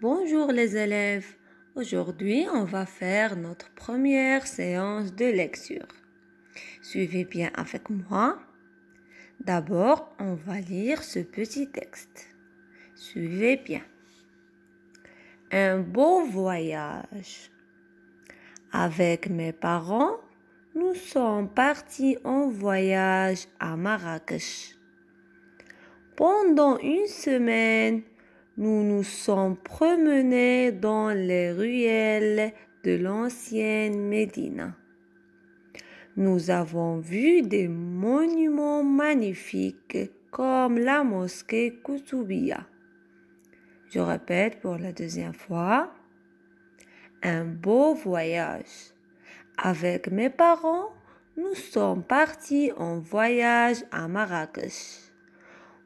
Bonjour les élèves. Aujourd'hui, on va faire notre première séance de lecture. Suivez bien avec moi. D'abord, on va lire ce petit texte. Suivez bien. Un beau voyage. Avec mes parents, nous sommes partis en voyage à Marrakech. Pendant une semaine, nous nous sommes promenés dans les ruelles de l'ancienne Médina. Nous avons vu des monuments magnifiques comme la mosquée Koutoubia. Je répète pour la deuxième fois. Un beau voyage. Avec mes parents, nous sommes partis en voyage à Marrakech.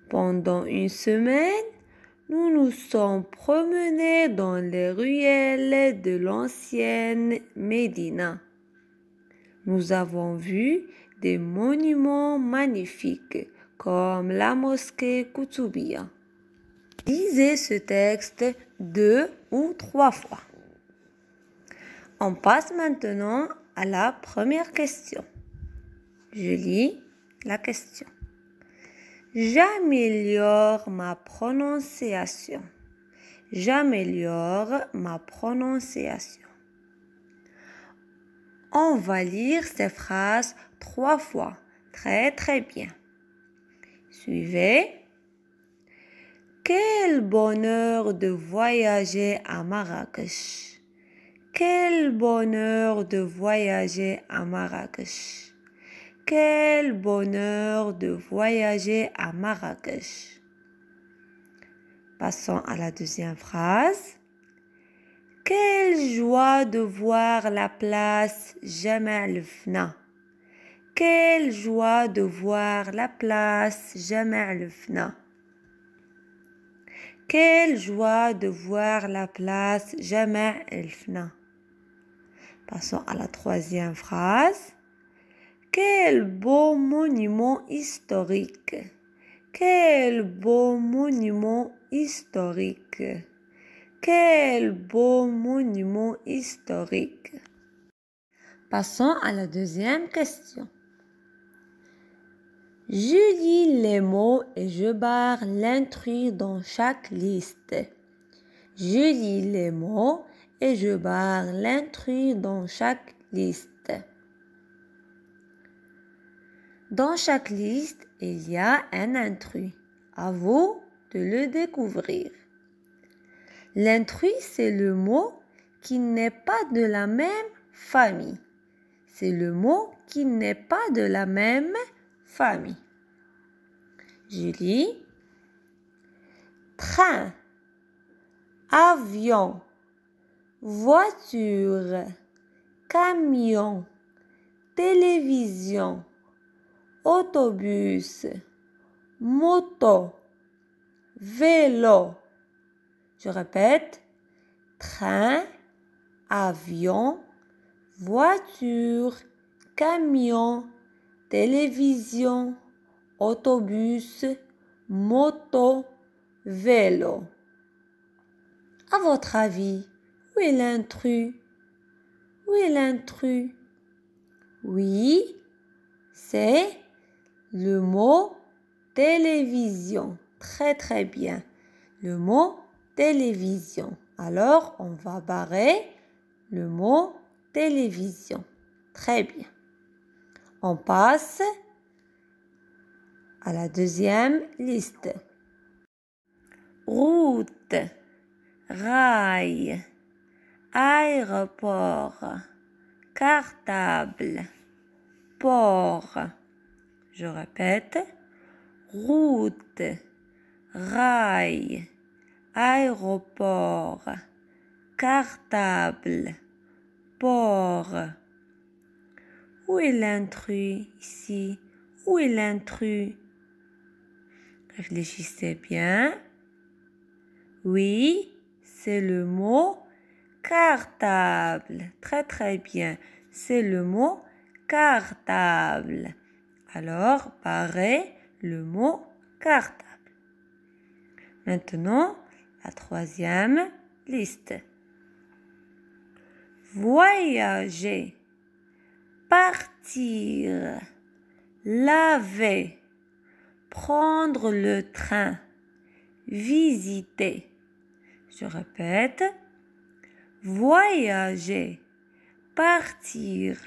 Pendant une semaine, nous nous sommes promenés dans les ruelles de l'ancienne Médina. Nous avons vu des monuments magnifiques comme la mosquée Koutoubia. Lisez ce texte deux ou trois fois. On passe maintenant à la première question. Je lis la question. J'améliore ma prononciation. J'améliore ma prononciation. On va lire ces phrases trois fois. Très très bien. Suivez. Quel bonheur de voyager à Marrakech. Quel bonheur de voyager à Marrakech. Quel bonheur de voyager à Marrakech. Passons à la deuxième phrase. Quelle joie de voir la place Jamal Fna. Quelle joie de voir la place Jamal Fna. Quelle joie de voir la place El Fna. Passons à la troisième phrase. Quel beau monument historique. Quel beau monument historique. Quel beau monument historique. Passons à la deuxième question. Je lis les mots et je barre l'intrus dans chaque liste. Je lis les mots et je barre l'intrus dans chaque liste. Dans chaque liste, il y a un intrus. À vous de le découvrir. L'intrus, c'est le mot qui n'est pas de la même famille. C'est le mot qui n'est pas de la même famille. Julie train, avion, voiture, camion, télévision autobus, moto, vélo. Je répète, train, avion, voiture, camion, télévision, autobus, moto, vélo. À votre avis, où est l'intrus Où est l'intrus Oui, c'est le mot télévision. Très très bien. Le mot télévision. Alors, on va barrer le mot télévision. Très bien. On passe à la deuxième liste. Route, rail, aéroport, cartable, port. Je répète. Route, rail, aéroport, cartable, port. Où est l'intrus ici Où est l'intrus Réfléchissez bien. Oui, c'est le mot cartable. Très très bien. C'est le mot cartable. Alors paraît le mot cartable. Maintenant, la troisième liste. Voyager, partir, laver, prendre le train, visiter. Je répète, voyager, partir,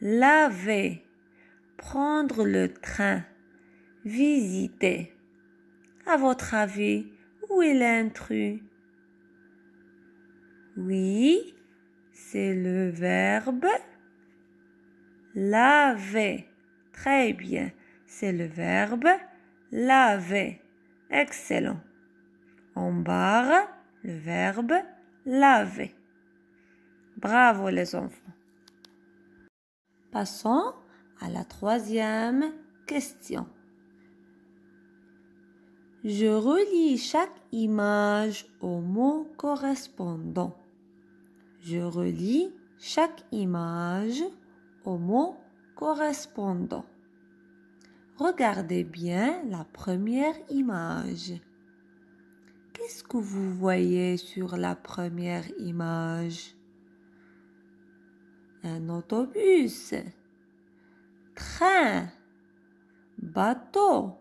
laver, prendre le train, visiter. À votre avis, où est l'intrus Oui, c'est le verbe laver. Très bien, c'est le verbe laver. Excellent. On barre le verbe laver. Bravo les enfants. Passons à la troisième question. Je relis chaque image au mot correspondant. Je relis chaque image au mot correspondant. Regardez bien la première image. Qu'est-ce que vous voyez sur la première image Un autobus train, bateau,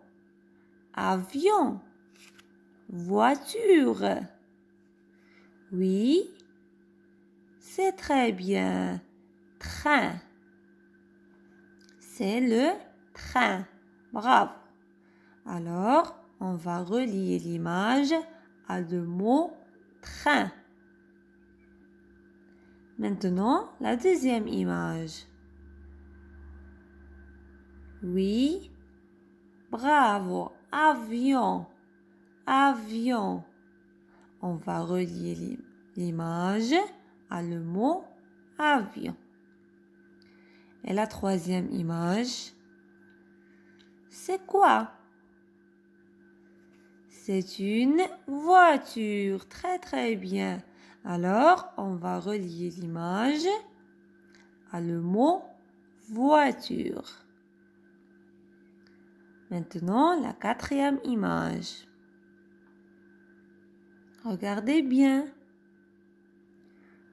avion, voiture. Oui, c'est très bien. Train. C'est le train. Bravo. Alors, on va relier l'image à le mot train. Maintenant, la deuxième image. Oui. Bravo. Avion. Avion. On va relier l'image à le mot avion. Et la troisième image, c'est quoi C'est une voiture. Très très bien. Alors, on va relier l'image à le mot voiture. Maintenant, la quatrième image. Regardez bien.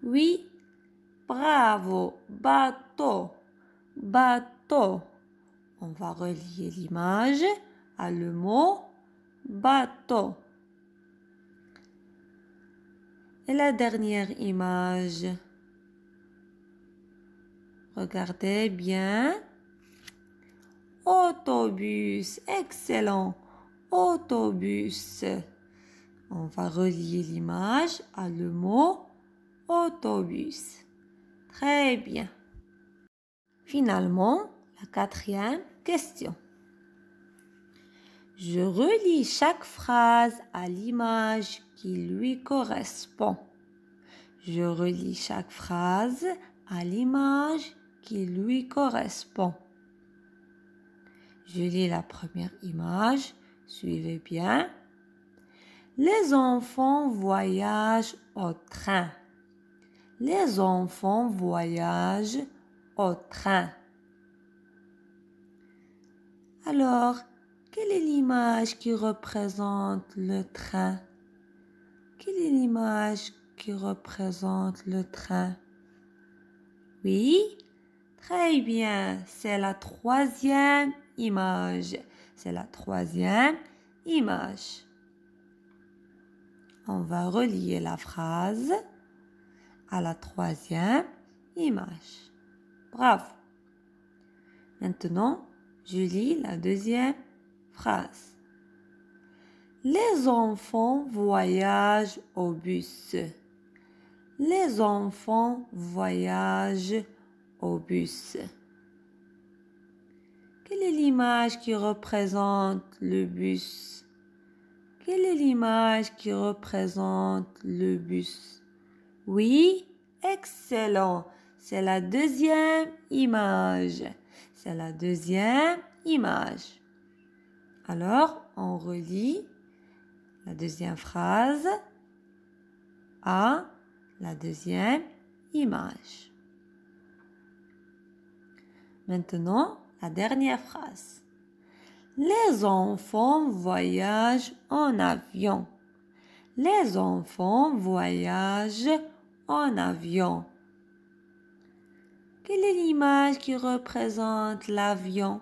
Oui, bravo, bateau, bateau. On va relier l'image à le mot bateau. Et la dernière image. Regardez bien autobus, excellent, autobus. On va relier l'image à le mot autobus. Très bien. Finalement, la quatrième question. Je relis chaque phrase à l'image qui lui correspond. Je relis chaque phrase à l'image qui lui correspond. Je lis la première image. Suivez bien. Les enfants voyagent au train. Les enfants voyagent au train. Alors, quelle est l'image qui représente le train Quelle est l'image qui représente le train Oui Très bien, c'est la troisième image. C'est la troisième image. On va relier la phrase à la troisième image. Bravo. Maintenant, je lis la deuxième phrase. Les enfants voyagent au bus. Les enfants voyagent au bus. Quelle est l'image qui représente le bus Quelle est l'image qui représente le bus Oui, excellent. C'est la deuxième image. C'est la deuxième image. Alors, on relit la deuxième phrase à la deuxième image. Maintenant, la dernière phrase. Les enfants voyagent en avion. Les enfants voyagent en avion. Quelle est l'image qui représente l'avion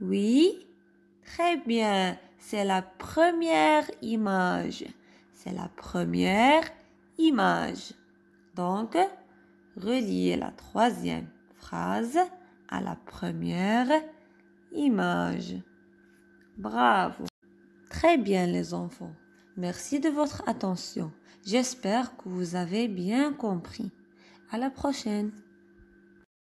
Oui, très bien. C'est la première image. C'est la première image. Donc, reliez la troisième phrase à la première image. Bravo. Très bien les enfants. Merci de votre attention. J'espère que vous avez bien compris. À la prochaine.